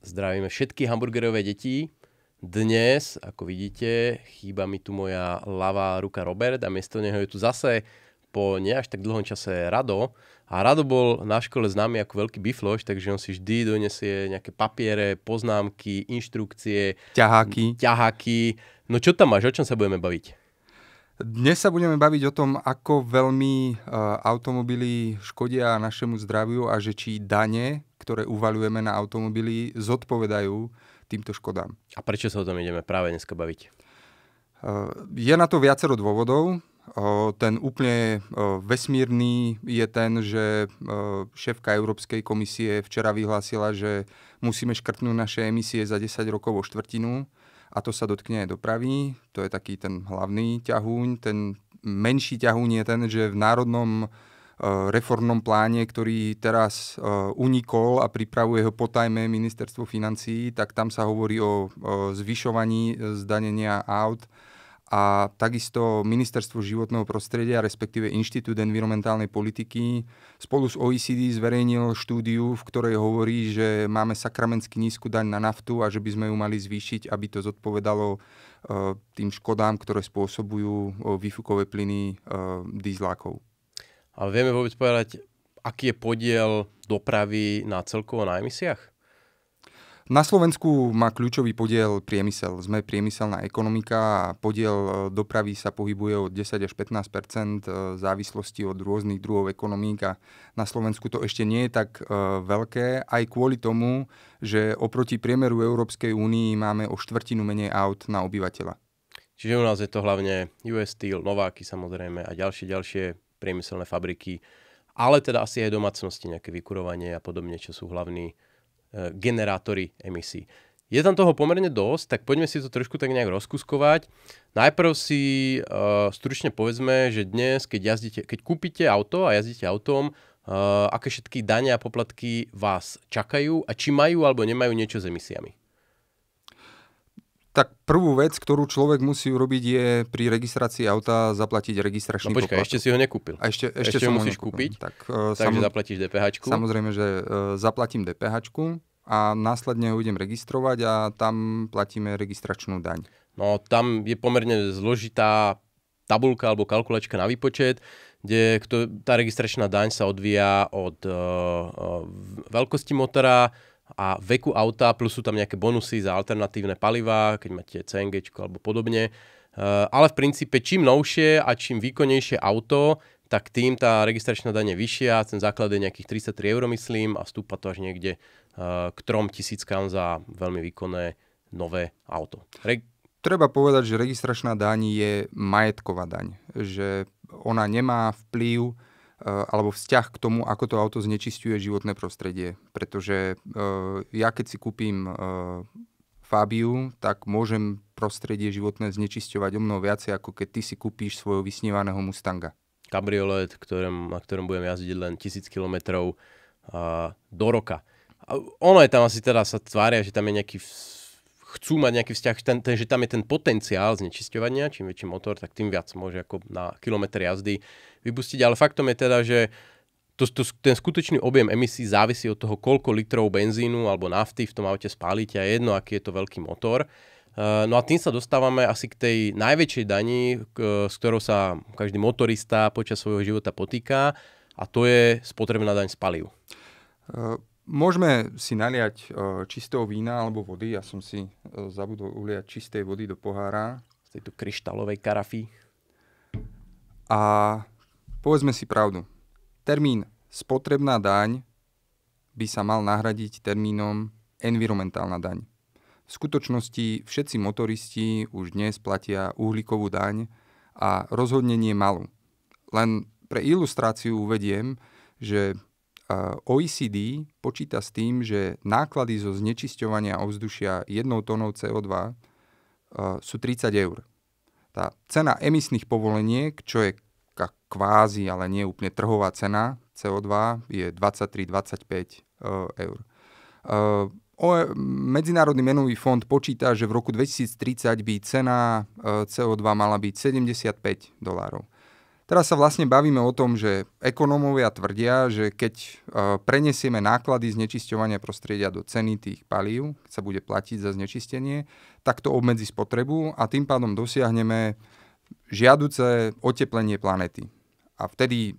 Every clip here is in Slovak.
Zdravíme všetky hamburgerové deti. Dnes, ako vidíte, chýba mi tu moja ľavá ruka Robert a miesto neho je tu zase po ne až tak dlhom čase Rado. A Rado bol na škole známy ako veľký bifloš, takže on si vždy donesie nejaké papiere, poznámky, inštrukcie. Ťaháky. Ťaháky. No čo tam máš? O čom sa budeme baviť? Dnes sa budeme baviť o tom, ako veľmi uh, automobily škodia našemu zdraviu a že či dane, ktoré uvalujeme na automobily, zodpovedajú týmto škodám. A prečo sa o tom ideme práve dneska baviť? Uh, je na to viacero dôvodov. Ten úplne vesmírny je ten, že šéfka Európskej komisie včera vyhlásila, že musíme škrtnúť naše emisie za 10 rokov o štvrtinu a to sa dotkne aj dopravy. To je taký ten hlavný ťahúň. Ten menší ťahúň je ten, že v národnom reformnom pláne, ktorý teraz unikol a pripravuje ho potajme ministerstvo financí, tak tam sa hovorí o zvyšovaní zdanenia aut a takisto Ministerstvo životného prostredia, respektíve Inštitút environmentálnej politiky spolu s OECD zverejnil štúdiu, v ktorej hovorí, že máme sakramentsky nízku daň na naftu a že by sme ju mali zvýšiť, aby to zodpovedalo e, tým škodám, ktoré spôsobujú e, výfukové plyny e, dýzlákov. A vieme vôbec povedať, aký je podiel dopravy na celkovo na emisiách? Na Slovensku má kľúčový podiel priemysel. Sme priemyselná ekonomika a podiel e, dopravy sa pohybuje od 10 až 15 e, v závislosti od rôznych druhov ekonomík a na Slovensku to ešte nie je tak e, veľké, aj kvôli tomu, že oproti priemeru Európskej únii máme o štvrtinu menej aut na obyvateľa. Čiže u nás je to hlavne US Steel, Nováky samozrejme a ďalšie, ďalšie priemyselné fabriky, ale teda asi aj domácnosti, nejaké vykurovanie a podobne, čo sú hlavní Eh, generátory emisí. Je tam toho pomerne dosť, tak poďme si to trošku tak nejak rozkuskovať. Najprv si uh, stručne povedzme, že dnes, keď, jazdíte, keď kúpite auto a jazdíte autom, uh, aké všetky dania a poplatky vás čakajú a či majú alebo nemajú niečo s emisiami. Tak prvú vec, ktorú človek musí urobiť, je pri registrácii auta zaplatiť registračný no, poplatok. ešte si ho nekúpil. A ešte, ešte, ešte ho musíš nekúpil. kúpiť, tak, uh, takže samoz... zaplatíš DPH. Samozrejme, že uh, zaplatím DPH a následne ho idem registrovať a tam platíme registračnú daň. No tam je pomerne zložitá tabulka alebo kalkulačka na výpočet, kde tá registračná daň sa odvíja od uh, uh, veľkosti motora, a veku auta, plus sú tam nejaké bonusy za alternatívne palivá, keď máte CNG alebo podobne. Eh, ale v princípe čím novšie a čím výkonnejšie auto, tak tým tá registračná daň je vyššia, ten základ je nejakých 33 eur, myslím, a stúpa to až niekde eh, k 3 za veľmi výkonné nové auto. Re- Treba povedať, že registračná daň je majetková daň, že ona nemá vplyv Eh, alebo vzťah k tomu, ako to auto znečistuje životné prostredie. Pretože eh, ja keď si kúpim eh, Fabiu, tak môžem prostredie životné znečisťovať o mnoho viacej, ako keď ty si kúpíš svojho vysnívaného Mustanga. Kabriolet, ktorým, na ktorom budem jazdiť len tisíc kilometrov uh, do roka. A ono je tam asi teda, sa tvária, že tam je nejaký chcú mať nejaký vzťah, ten, ten, že tam je ten potenciál znečisťovania, čím väčší motor, tak tým viac môže ako na kilometr jazdy vypustiť. Ale faktom je teda, že to, to, ten skutočný objem emisí závisí od toho, koľko litrov benzínu alebo nafty v tom aute spálite a jedno, aký je to veľký motor. Eh, no a tým sa dostávame asi k tej najväčšej dani, s ktorou sa každý motorista počas svojho života potýka a to je spotrebná daň z Môžeme si naliať e, čistého vína alebo vody. Ja som si e, zabudol uliať čistej vody do pohára. Z tejto kryštálovej karafy. A povedzme si pravdu. Termín spotrebná daň by sa mal nahradiť termínom environmentálna daň. V skutočnosti všetci motoristi už dnes platia uhlíkovú daň a rozhodne nie malú. Len pre ilustráciu uvediem, že OECD počíta s tým, že náklady zo znečisťovania ovzdušia jednou tónou CO2 e, sú 30 eur. Tá cena emisných povoleniek, čo je kvázi, ale nie úplne trhová cena CO2, je 23-25 e, eur. E, Medzinárodný menový fond počíta, že v roku 2030 by cena CO2 mala byť 75 dolárov. Teraz sa vlastne bavíme o tom, že ekonómovia tvrdia, že keď e, prenesieme náklady znečisťovania prostredia do ceny tých palív, keď sa bude platiť za znečistenie, tak to obmedzi spotrebu a tým pádom dosiahneme žiaduce oteplenie planety. A vtedy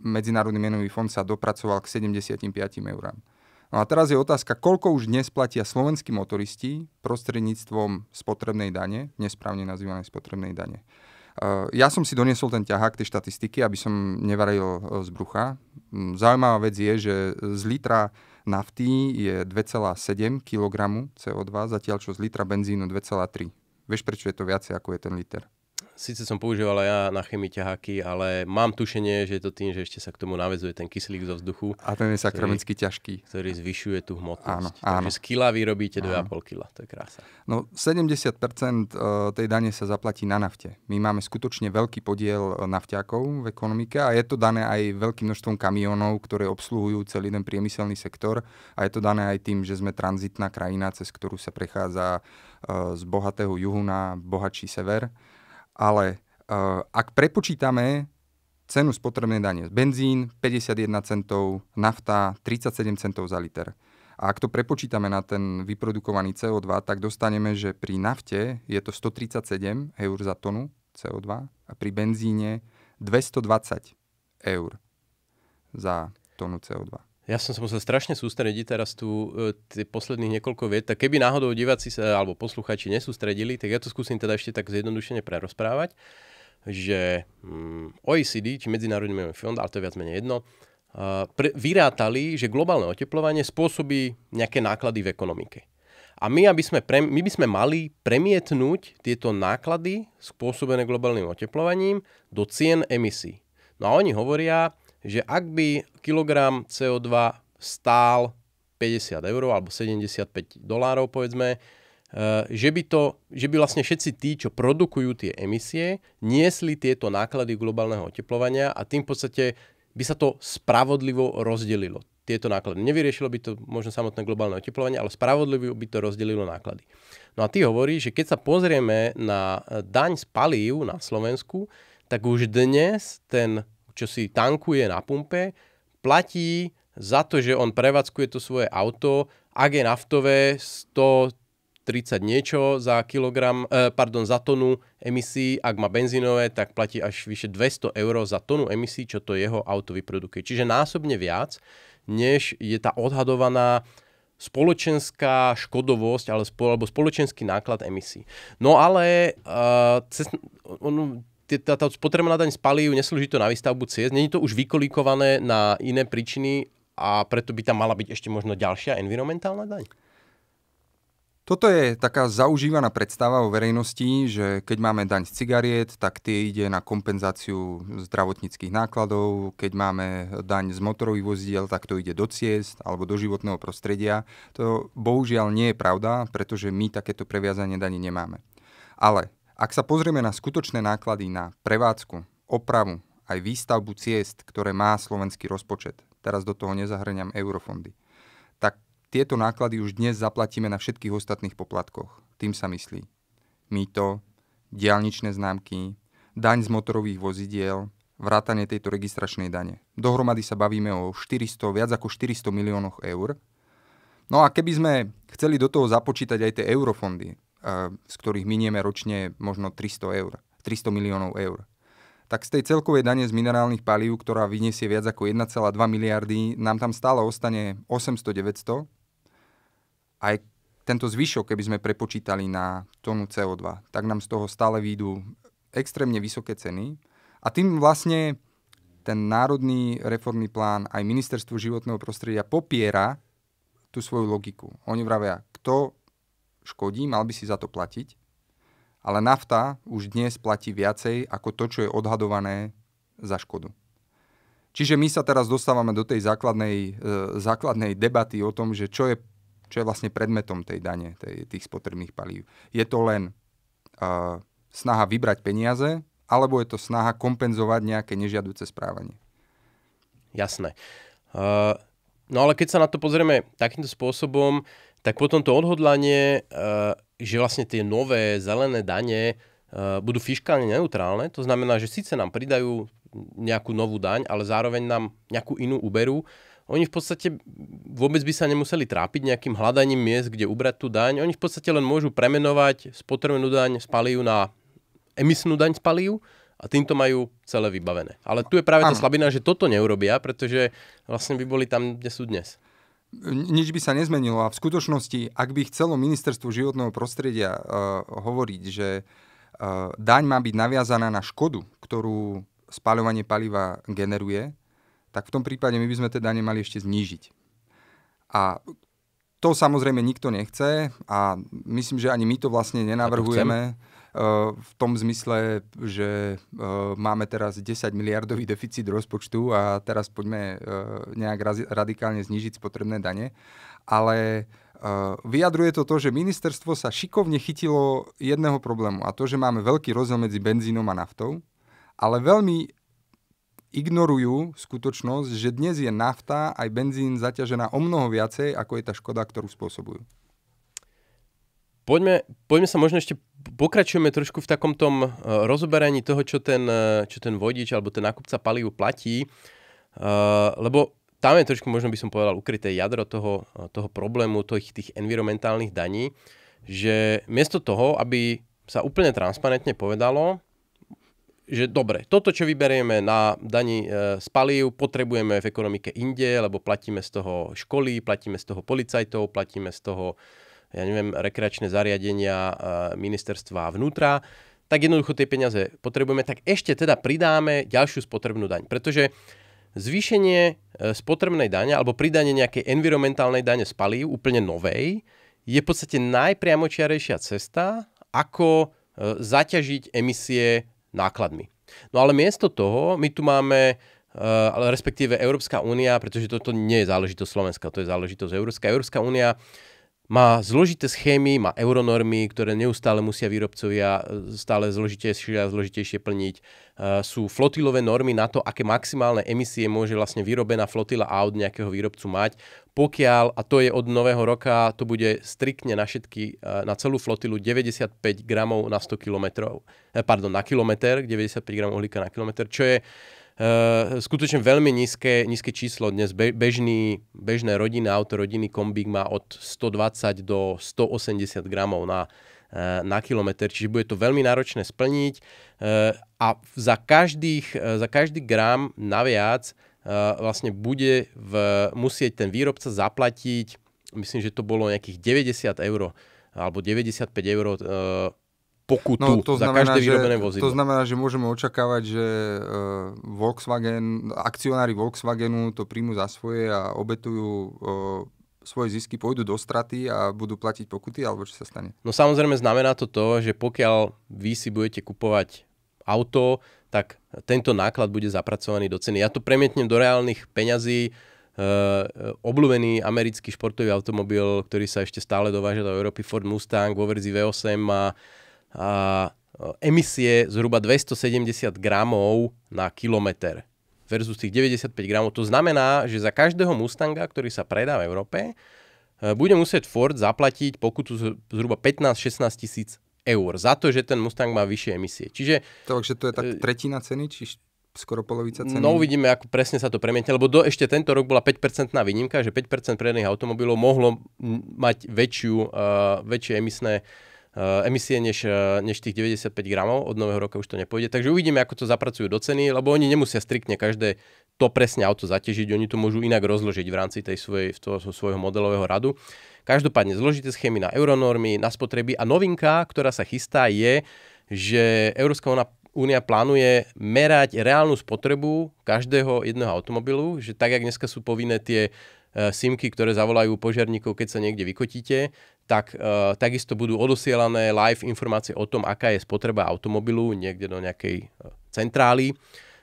Medzinárodný menový fond sa dopracoval k 75 eurám. No a teraz je otázka, koľko už dnes platia slovenskí motoristi prostredníctvom spotrebnej dane, nesprávne nazývanej spotrebnej dane. Eh, ja som si doniesol ten ťahák, tie štatistiky, aby som nevaril eh, z brucha. Mm, zaujímavá vec je, že z litra nafty je 2,7 kg CO2, zatiaľ čo z litra benzínu 2,3. Vieš, prečo je to viacej ako je ten liter? síce som používal aj ja na chemii ťaháky, ale mám tušenie, že je to tým, že ešte sa k tomu navezuje ten kyslík zo vzduchu. A ten je sakramicky ťažký. Ktorý zvyšuje tú hmotnosť. Áno, áno. Takže z kila vyrobíte 2,5 kila. To je krása. No 70% e, tej dane sa zaplatí na nafte. My máme skutočne veľký podiel e, nafťákov v ekonomike a je to dané aj veľkým množstvom kamionov, ktoré obsluhujú celý ten priemyselný sektor a je to dané aj tým, že sme tranzitná krajina, cez ktorú sa prechádza e, z bohatého juhu na bohatší sever. Ale uh, ak prepočítame cenu spotrebnej dane, benzín 51 centov, nafta 37 centov za liter, a ak to prepočítame na ten vyprodukovaný CO2, tak dostaneme, že pri nafte je to 137 eur za tonu CO2 a pri benzíne 220 eur za tonu CO2. Ja som sa musel strašne sústrediť teraz tu e, tie posledných niekoľko viet. Tak keby náhodou diváci sa, alebo posluchači nesústredili, tak ja to skúsim teda ešte tak zjednodušene prerozprávať, že mm, OECD, či Medzinárodný menový fond, ale to je viac menej jedno, e, pre, vyrátali, že globálne oteplovanie spôsobí nejaké náklady v ekonomike. A my, aby sme pre, my by sme mali premietnúť tieto náklady spôsobené globálnym oteplovaním do cien emisí. No a oni hovoria, že ak by kilogram CO2 stál 50 eur alebo 75 dolárov povedzme, eh, že by, to, že by vlastne všetci tí, čo produkujú tie emisie, niesli tieto náklady globálneho oteplovania a tým v podstate by sa to spravodlivo rozdelilo. Tieto náklady. Nevyriešilo by to možno samotné globálne oteplovanie, ale spravodlivo by to rozdelilo náklady. No a ty hovorí, že keď sa pozrieme na eh, daň z palív na Slovensku, tak už dnes ten čo si tankuje na pumpe, platí za to, že on prevádzkuje to svoje auto, ak je naftové 130 niečo za kilogram, eh, pardon, za tonu emisí, ak má benzínové, tak platí až vyše 200 eur za tonu emisí, čo to jeho auto vyprodukuje. Čiže násobne viac, než je tá odhadovaná spoločenská škodovosť alebo spoločenský náklad emisí. No ale uh, cez, on, tá, tá spotrebná daň spalí, palív neslúži to na výstavbu ciest, není to už vykolikované na iné príčiny a preto by tam mala byť ešte možno ďalšia environmentálna daň? Toto je taká zaužívaná predstava o verejnosti, že keď máme daň z cigariet, tak tie ide na kompenzáciu zdravotníckých nákladov, keď máme daň z motorových vozidel, tak to ide do ciest alebo do životného prostredia. To bohužiaľ nie je pravda, pretože my takéto previazanie daní nemáme. Ale ak sa pozrieme na skutočné náklady na prevádzku, opravu, aj výstavbu ciest, ktoré má slovenský rozpočet, teraz do toho nezahrňam eurofondy, tak tieto náklady už dnes zaplatíme na všetkých ostatných poplatkoch. Tým sa myslí mýto, diálničné známky, daň z motorových vozidiel, vrátanie tejto registračnej dane. Dohromady sa bavíme o 400, viac ako 400 miliónoch eur. No a keby sme chceli do toho započítať aj tie eurofondy, z ktorých minieme ročne možno 300 eur, 300 miliónov eur. Tak z tej celkovej dane z minerálnych palív, ktorá vyniesie viac ako 1,2 miliardy, nám tam stále ostane 800-900. Aj tento zvyšok, keby sme prepočítali na tonu CO2, tak nám z toho stále výjdu extrémne vysoké ceny. A tým vlastne ten národný reformný plán aj ministerstvo životného prostredia popiera tú svoju logiku. Oni vravia, kto škodí, mal by si za to platiť. Ale nafta už dnes platí viacej ako to, čo je odhadované za škodu. Čiže my sa teraz dostávame do tej základnej, e, základnej debaty o tom, že čo je, čo je vlastne predmetom tej dane, tej, tých spotrebných palív. Je to len e, snaha vybrať peniaze, alebo je to snaha kompenzovať nejaké nežiaduce správanie. Jasné. E, no ale keď sa na to pozrieme takýmto spôsobom, tak potom to odhodlanie, eh, že vlastne tie nové zelené dane eh, budú fiskálne neutrálne, to znamená, že síce nám pridajú nejakú novú daň, ale zároveň nám nejakú inú uberú, oni v podstate vôbec by sa nemuseli trápiť nejakým hľadaním miest, kde ubrať tú daň. Oni v podstate len môžu premenovať spotrebnú daň z palív na emisnú daň z palív a týmto majú celé vybavené. Ale tu je práve ano. tá slabina, že toto neurobia, pretože vlastne by boli tam, kde sú dnes nič by sa nezmenilo a v skutočnosti, ak by chcelo ministerstvo životného prostredia uh, hovoriť, že uh, daň má byť naviazaná na škodu, ktorú spáľovanie paliva generuje, tak v tom prípade my by sme teda nemali ešte znížiť. A to samozrejme nikto nechce a myslím, že ani my to vlastne nenavrhujeme. Ehm, v tom zmysle, že ehm, máme teraz 10 miliardový deficit rozpočtu a teraz poďme ehm, nejak radikálne znižiť spotrebné dane, ale vyjadruje to to, že ministerstvo sa šikovne chytilo jedného problému a to, že máme veľký rozdiel medzi benzínom a naftou, ale veľmi ignorujú skutočnosť, že dnes je nafta aj benzín zaťažená o mnoho viacej, ako je tá škoda, ktorú spôsobujú. Poďme, poďme sa možno ešte pokračujeme trošku v takom tom e, rozoberaní toho, čo ten, e, čo ten vodič alebo ten nákupca palivu platí, e, lebo tam je trošku, možno by som povedal, ukryté jadro toho, toho problému, tých, tých environmentálnych daní, že miesto toho, aby sa úplne transparentne povedalo, že dobre, toto, čo vyberieme na daní z palív, potrebujeme v ekonomike inde, lebo platíme z toho školy, platíme z toho policajtov, platíme z toho uh, ja neviem, rekreačné zariadenia e, ministerstva vnútra, tak jednoducho tie peniaze potrebujeme, tak ešte teda pridáme ďalšiu spotrebnú daň. Pretože zvýšenie e, spotrebnej dane alebo pridanie nejakej environmentálnej dane z palív, úplne novej, je v podstate najpriamočiarejšia cesta, ako e, zaťažiť emisie nákladmi. No ale miesto toho, my tu máme respektíve Európska únia, pretože toto nie je záležitosť Slovenska, to je záležitosť Európska. Európska únia má zložité schémy, má euronormy, ktoré neustále musia výrobcovia e, stále zložitejšie a zložitejšie plniť. E, sú flotilové normy na to, aké maximálne emisie môže vlastne vyrobená flotila od nejakého výrobcu mať. Pokiaľ, a to je od nového roka, to bude striktne na všetky, e, na celú flotilu 95 gramov na 100 kilometrov, pardon, na kilometr, 95 gramov uhlíka na kilometr, čo je Eh, skutočne veľmi nízke, nízke číslo. Dnes bežný, bežné rodinné auto, rodinný kombík má od 120 do 180 gramov na, eh, na kilometr, čiže bude to veľmi náročné splniť eh, a za, každých, za každý gram naviac vlastne bude v, musieť ten výrobca zaplatiť, myslím, že to bolo nejakých 90 eur alebo 95 eur pokutu no, to znamená, za každé vyrobené vozidlo. To znamená, že môžeme očakávať, že e, Volkswagen, akcionári Volkswagenu to príjmu za svoje a obetujú e, svoje zisky pôjdu do straty a budú platiť pokuty, alebo čo sa stane? No samozrejme znamená to to, že pokiaľ vy si budete kupovať auto, tak tento náklad bude zapracovaný do ceny. Ja to premietnem do reálnych peňazí, Uh, obľúbený americký športový automobil, ktorý sa ešte stále dováža do Európy, Ford Mustang vo verzii V8 má E, emisie zhruba 270 gramov na kilometr versus tých 95 gramov. To znamená, že za každého Mustanga, ktorý sa predá v Európe, e, bude musieť Ford zaplatiť pokutu zhruba 15-16 tisíc eur za to, že ten Mustang má vyššie emisie. Čiže... Takže to je tak e, tretina ceny, či skoro polovica ceny? No uvidíme, ako presne sa to premietne, lebo do, ešte tento rok bola 5% výnimka, že 5% predaných automobilov mohlo mať väčšiu, uh, väčšie emisné uh, Eh, emisie než, eh, než tých 95 gramov. Od nového roka už to nepôjde. Takže uvidíme, ako to zapracujú do ceny, lebo oni nemusia striktne každé to presne auto zatežiť, oni to môžu inak rozložiť v rámci tej svojej, toho, svojho modelového radu. Každopádne zložité schémy na euronormy, na spotreby a novinka, ktorá sa chystá je, že Európska únia plánuje merať reálnu spotrebu každého jedného automobilu, že tak, jak dneska sú povinné tie eh, simky, ktoré zavolajú požiarníkov, keď sa niekde vykotíte, tak uh, takisto budú odosielané live informácie o tom, aká je spotreba automobilu niekde do nejakej uh, centrály.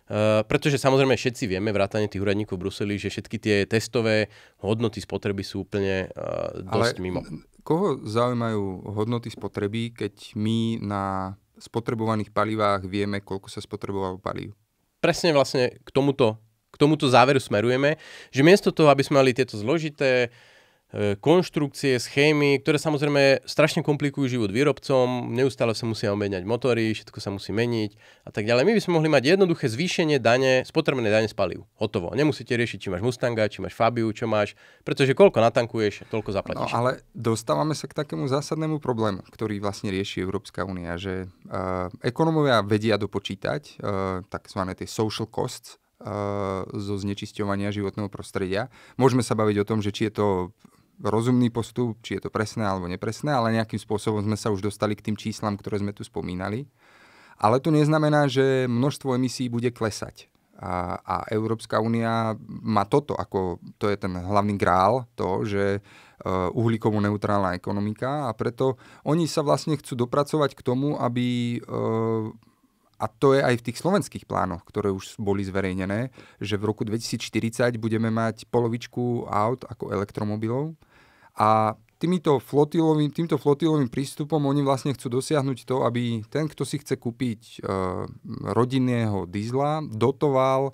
Uh, pretože samozrejme všetci vieme, vrátane tých úradníkov v Bruseli, že všetky tie testové hodnoty spotreby sú úplne uh, dosť Ale mimo. Koho zaujímajú hodnoty spotreby, keď my na spotrebovaných palivách vieme, koľko sa spotrebovalo palív? Presne vlastne k tomuto, k tomuto záveru smerujeme, že miesto toho, aby sme mali tieto zložité uh, E, konštrukcie, schémy, ktoré samozrejme strašne komplikujú život výrobcom, neustále sa musia omeniať motory, všetko sa musí meniť a tak ďalej. My by sme mohli mať jednoduché zvýšenie dane, spotrebné dane z palív. Hotovo. Nemusíte riešiť, či máš Mustanga, či máš Fabiu, čo máš, pretože koľko natankuješ, toľko no, zaplatíš. No, ale dostávame sa k takému zásadnému problému, ktorý vlastne rieši Európska únia, že uh, e, ekonomovia vedia dopočítať uh, e, tzv. tie social costs, zo znečisťovania životného prostredia. Môžeme sa baviť o tom, že či je to rozumný postup, či je to presné alebo nepresné, ale nejakým spôsobom sme sa už dostali k tým číslam, ktoré sme tu spomínali. Ale to neznamená, že množstvo emisí bude klesať. A, a Európska únia má toto, ako to je ten hlavný grál, to, že e, uhlíkovo neutrálna ekonomika a preto oni sa vlastne chcú dopracovať k tomu, aby e, a to je aj v tých slovenských plánoch, ktoré už boli zverejnené, že v roku 2040 budeme mať polovičku aut ako elektromobilov. A týmito flotilovým, týmto flotilovým prístupom oni vlastne chcú dosiahnuť to, aby ten, kto si chce kúpiť e, rodinného dizla, dotoval e,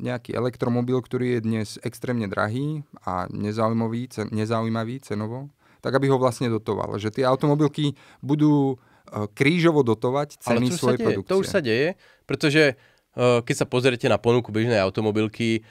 nejaký elektromobil, ktorý je dnes extrémne drahý a nezaujímavý, cen, nezaujímavý cenovo, tak aby ho vlastne dotoval. Že tie automobilky budú Eh, krížovo dotovať ceny svojej produkcie. To už sa deje, pretože eh, keď sa pozriete na ponuku bežnej automobilky, eh,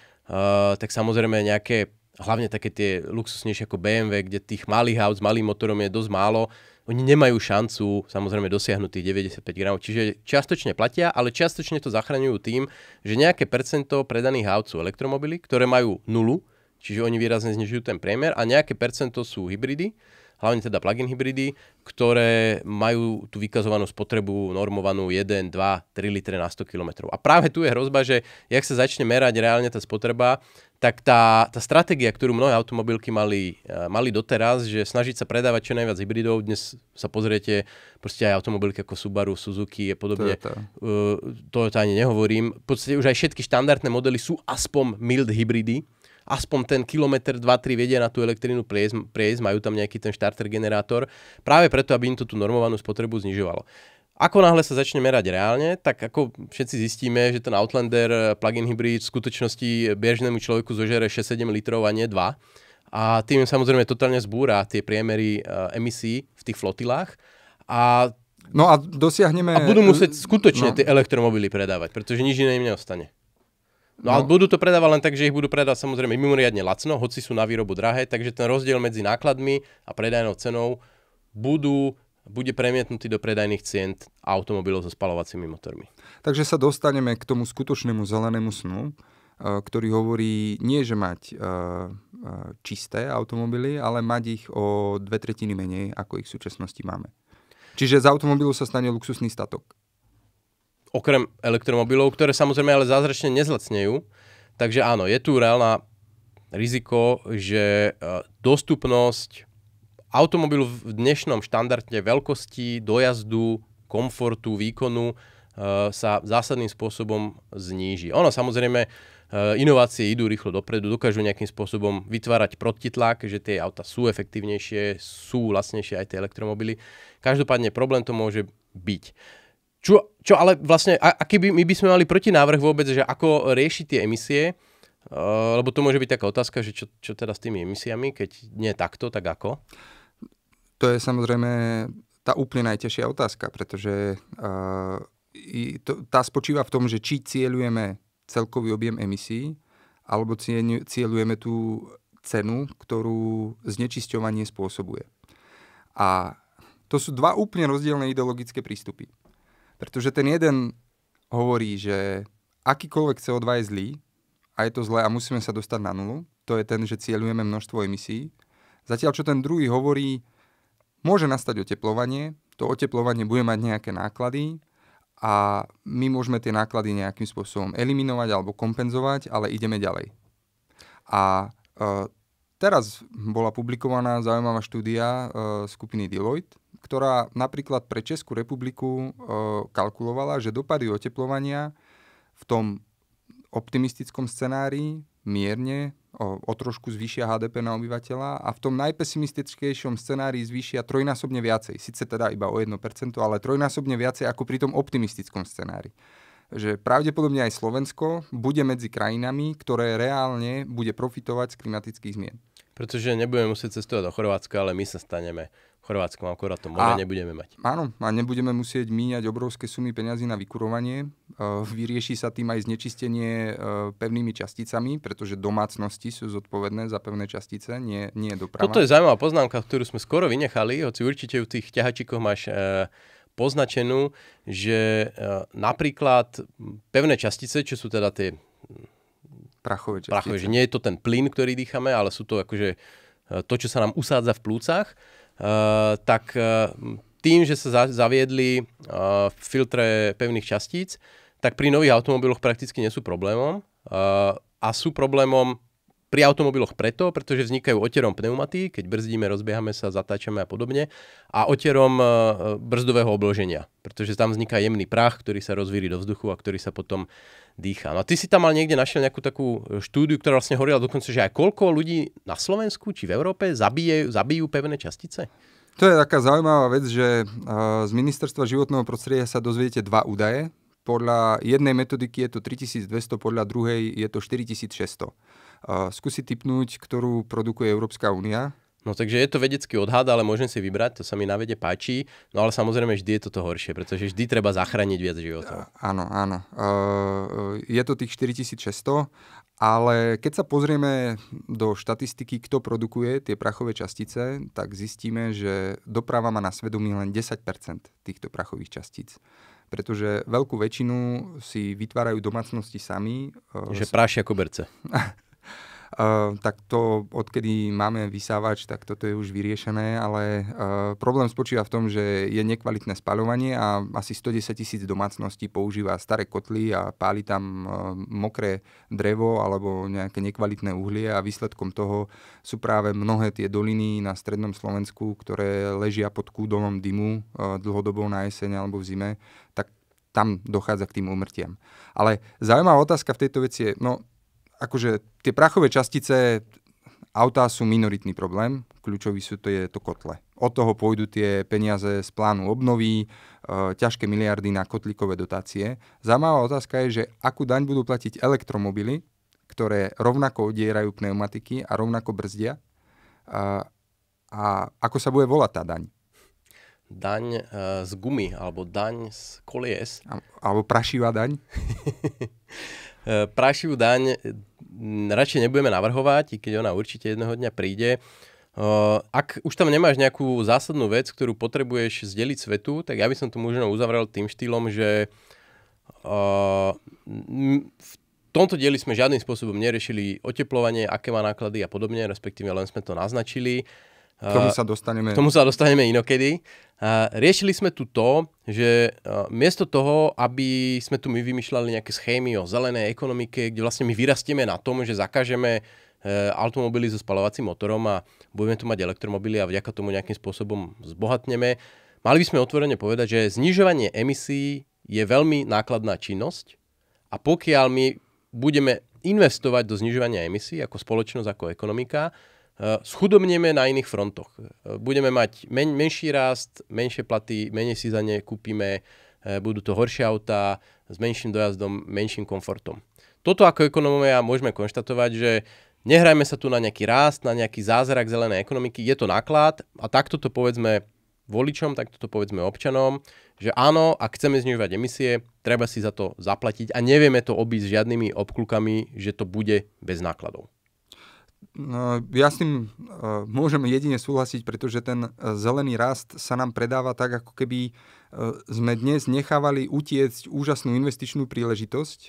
tak samozrejme nejaké, hlavne také tie luxusnejšie ako BMW, kde tých malých aut s malým motorom je dosť málo, oni nemajú šancu samozrejme dosiahnuť tých 95 gramov. Čiže čiastočne platia, ale čiastočne to zachraňujú tým, že nejaké percento predaných aut sú elektromobily, ktoré majú nulu, čiže oni výrazne znižujú ten priemer a nejaké percento sú hybridy, hlavne teda plug-in hybridy, ktoré majú tú vykazovanú spotrebu normovanú 1, 2, 3 litre na 100 km. A práve tu je hrozba, že jak sa začne merať reálne tá spotreba, tak tá, tá stratégia, ktorú mnohé automobilky mali, e, mali doteraz, že snažiť sa predávať čo najviac hybridov, dnes sa pozriete, proste aj automobilky ako Subaru, Suzuki a podobne, to. Uh, to ani nehovorím, v podstate už aj všetky štandardné modely sú aspoň mild hybridy, aspoň ten kilometr, 2 tri vedia na tú elektrínu prejsť, prejsť, majú tam nejaký ten starter generátor, práve preto, aby im to tú normovanú spotrebu znižovalo. Ako náhle sa začne merať reálne, tak ako všetci zistíme, že ten Outlander eh, plug-in hybrid v skutočnosti bežnému človeku zožere 6-7 litrov a nie 2. A tým samozrejme totálne zbúra tie priemery eh, emisí v tých flotilách. A No a dosiahneme... A budú musieť no. skutočne no. tie elektromobily predávať, pretože nič iné im neostane. No, ale budú to predávať len tak, že ich budú predávať samozrejme mimoriadne lacno, hoci sú na výrobu drahé, takže ten rozdiel medzi nákladmi a predajnou cenou budú, bude premietnutý do predajných cien automobilov so spalovacími motormi. Takže sa dostaneme k tomu skutočnému zelenému snu, e, ktorý hovorí nie, že mať e, e, čisté automobily, ale mať ich o dve tretiny menej, ako ich v súčasnosti máme. Čiže z automobilu sa stane luxusný statok okrem elektromobilov, ktoré samozrejme ale zázračne nezlacnejú. Takže áno, je tu reálna riziko, že e, dostupnosť automobilu v dnešnom štandardne veľkosti, dojazdu, komfortu, výkonu e, sa zásadným spôsobom zníži. Ono samozrejme, e, inovácie idú rýchlo dopredu, dokážu nejakým spôsobom vytvárať protitlak, že tie auta sú efektívnejšie, sú vlastnejšie aj tie elektromobily. Každopádne problém to môže byť. Čo, čo ale vlastne, a, aký by, my by sme mali protinávrh vôbec, že ako riešiť tie emisie, Uh, lebo to môže byť taká otázka, že čo, čo teda s tými emisiami, keď nie takto, tak ako? To je samozrejme tá úplne najtežšia otázka, pretože uh, i to, tá spočíva v tom, že či cieľujeme celkový objem emisí, alebo cieľujeme tú cenu, ktorú znečisťovanie spôsobuje. A to sú dva úplne rozdielne ideologické prístupy. Pretože ten jeden hovorí, že akýkoľvek CO2 je zlý a je to zlé a musíme sa dostať na nulu. To je ten, že cieľujeme množstvo emisí. Zatiaľ, čo ten druhý hovorí, môže nastať oteplovanie, to oteplovanie bude mať nejaké náklady a my môžeme tie náklady nejakým spôsobom eliminovať alebo kompenzovať, ale ideme ďalej. A e, Teraz bola publikovaná zaujímavá štúdia e, skupiny Deloitte, ktorá napríklad pre Českú republiku e, kalkulovala, že dopady oteplovania v tom optimistickom scenári mierne o, o trošku zvýšia HDP na obyvateľa a v tom najpesimistickejšom scenári zvýšia trojnásobne viacej. Sice teda iba o 1%, ale trojnásobne viacej ako pri tom optimistickom scenári že pravdepodobne aj Slovensko bude medzi krajinami, ktoré reálne bude profitovať z klimatických zmien. Pretože nebudeme musieť cestovať do Chorvátska, ale my sa staneme Chorvátskom, akorát to more a, nebudeme mať. Áno, a nebudeme musieť míňať obrovské sumy peňazí na vykurovanie. E, vyrieši sa tým aj znečistenie uh, pevnými časticami, pretože domácnosti sú zodpovedné za pevné častice, nie, nie doprava. Toto je zaujímavá poznámka, ktorú sme skoro vynechali, hoci určite v tých ťahačikoch máš E, poznačenú, že e, napríklad pevné častice, čo sú teda tie prachové častice, prachové, že nie je to ten plyn, ktorý dýchame, ale sú to akože e, to, čo sa nám usádza v plúcach, e, tak tým, že sa zaviedli filtre pevných častíc, tak pri nových automobiloch prakticky nie sú problémom. A sú problémom pri automobiloch preto, pretože vznikajú oterom pneumaty, keď brzdíme, rozbiehame sa, zatáčame a podobne, a oterom e, e, brzdového obloženia, pretože tam vzniká jemný prach, ktorý sa rozvíri do vzduchu a ktorý sa potom dýcha. No a ty si tam mal niekde našiel nejakú takú e, štúdiu, ktorá vlastne hovorila dokonca, že aj koľko ľudí na Slovensku či v Európe zabije, zabijú pevné častice? To je taká zaujímavá vec, že z Ministerstva životného prostredia sa dozviete dva údaje. Podľa jednej metodiky je to 3200, podľa druhej je to 4600. Skúsi typnúť, ktorú produkuje Európska únia. No takže je to vedecký odhad, ale môžem si vybrať, to sa mi na vede páči, no ale samozrejme vždy je toto horšie, pretože vždy treba zachrániť viac životov. Áno, áno. E, je to tých 4600, ale keď sa pozrieme do štatistiky, kto produkuje tie prachové častice, tak zistíme, že doprava má na svedomí len 10% týchto prachových častíc pretože veľkú väčšinu si vytvárajú domácnosti sami. E, že prášia koberce. tak to, odkedy máme vysávač, tak toto je už vyriešené, ale uh, problém spočíva v tom, že je nekvalitné spaľovanie a asi 110 tisíc domácností používa staré kotly a páli tam uh, mokré drevo alebo nejaké nekvalitné uhlie a výsledkom toho sú práve mnohé tie doliny na strednom Slovensku, ktoré ležia pod kúdomom dymu uh, dlhodobou na jeseň alebo v zime, tak tam dochádza k tým úmrtiam. Ale zaujímavá otázka v tejto veci je, no akože tie prachové častice autá sú minoritný problém, kľúčový sú to je to kotle. Od toho pôjdu tie peniaze z plánu obnovy, e, ťažké miliardy na kotlikové dotácie. Zaujímavá otázka je, že akú daň budú platiť elektromobily, ktoré rovnako odierajú pneumatiky a rovnako brzdia. A, e, a ako sa bude volať tá daň? Daň e, z gumy, alebo daň z kolies. A, alebo prašivá daň? Eh, Prášivú daň mm, radšej nebudeme navrhovať, i keď ona určite jedného dňa príde. Eh, ak už tam nemáš nejakú zásadnú vec, ktorú potrebuješ zdeliť svetu, tak ja by som to možno uzavrel tým štýlom, že eh, v tomto dieli sme žiadnym spôsobom neriešili oteplovanie, aké má náklady a podobne, respektíve len sme to naznačili k tomu sa dostaneme. K tomu sa dostaneme inokedy. Riešili sme tu to, že miesto toho, aby sme tu my vymýšľali nejaké schémy o zelenej ekonomike, kde vlastne my vyrastieme na tom, že zakažeme e, automobily so spalovacím motorom a budeme tu mať elektromobily a vďaka tomu nejakým spôsobom zbohatneme. Mali by sme otvorene povedať, že znižovanie emisí je veľmi nákladná činnosť a pokiaľ my budeme investovať do znižovania emisí ako spoločnosť, ako ekonomika, Eh, schudobneme na iných frontoch. Eh, budeme mať men- menší rast, menšie platy, menej si za ne kúpime, eh, budú to horšie autá, s menším dojazdom, menším komfortom. Toto ako ekonómia môžeme konštatovať, že nehrajme sa tu na nejaký rast, na nejaký zázrak zelenej ekonomiky, je to náklad a takto to povedzme voličom, takto to povedzme občanom, že áno, ak chceme znižovať emisie, treba si za to zaplatiť a nevieme to obísť žiadnymi obklukami, že to bude bez nákladov. No, ja s tým e, môžem jedine súhlasiť, pretože ten e, zelený rast sa nám predáva tak, ako keby e, sme dnes nechávali utiecť úžasnú investičnú príležitosť,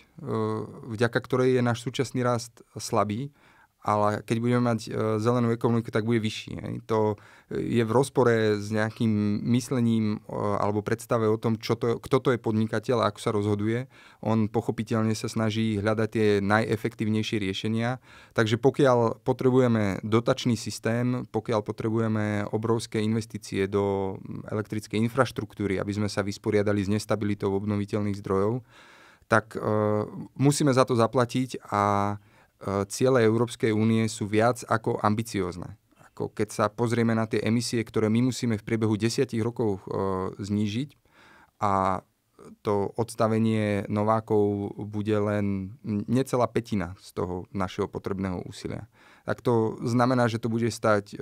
vďaka ktorej je náš súčasný rast slabý ale keď budeme mať e, zelenú ekonomiku, tak bude vyšší. To je v rozpore s nejakým myslením e, alebo predstave o tom, čo to, kto to je podnikateľ a ako sa rozhoduje. On pochopiteľne sa snaží hľadať tie najefektívnejšie riešenia. Takže pokiaľ potrebujeme dotačný systém, pokiaľ potrebujeme obrovské investície do elektrickej infraštruktúry, aby sme sa vysporiadali s nestabilitou obnoviteľných zdrojov, tak e, musíme za to zaplatiť a E, ciele Európskej únie sú viac ako ambiciózne. Ako keď sa pozrieme na tie emisie, ktoré my musíme v priebehu desiatich rokov e, znížiť a to odstavenie Novákov bude len necelá petina z toho našeho potrebného úsilia. Tak to znamená, že to bude stať e,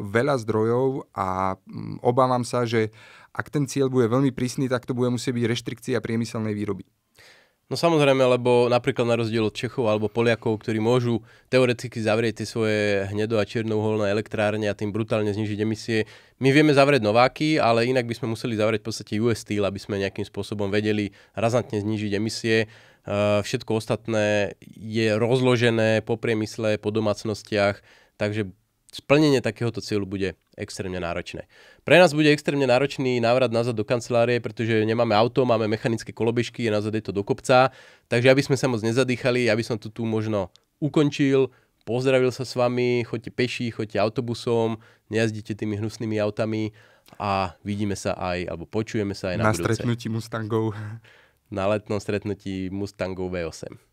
veľa zdrojov a obávam sa, že ak ten cieľ bude veľmi prísny, tak to bude musieť byť reštrikcia priemyselnej výroby. No samozrejme, lebo napríklad na rozdiel od Čechov alebo Poliakov, ktorí môžu teoreticky zavrieť tie svoje hnedo a čiernoholné elektrárne a tým brutálne znižiť emisie, my vieme zavrieť Nováky, ale inak by sme museli zavrieť v podstate US Steel, aby sme nejakým spôsobom vedeli razantne znižiť emisie. Ehm, všetko ostatné je rozložené po priemysle, po domácnostiach, takže splnenie takéhoto cieľu bude extrémne náročné. Pre nás bude extrémne náročný návrat nazad do kancelárie, pretože nemáme auto, máme mechanické kolobežky, nazad je to do kopca, takže aby sme sa moc nezadýchali, aby som to tu možno ukončil, pozdravil sa s vami, choďte peši, choďte autobusom, nejazdite tými hnusnými autami a vidíme sa aj, alebo počujeme sa aj na, na budúce. stretnutí Mustangov. Na letnom stretnutí Mustangov V8.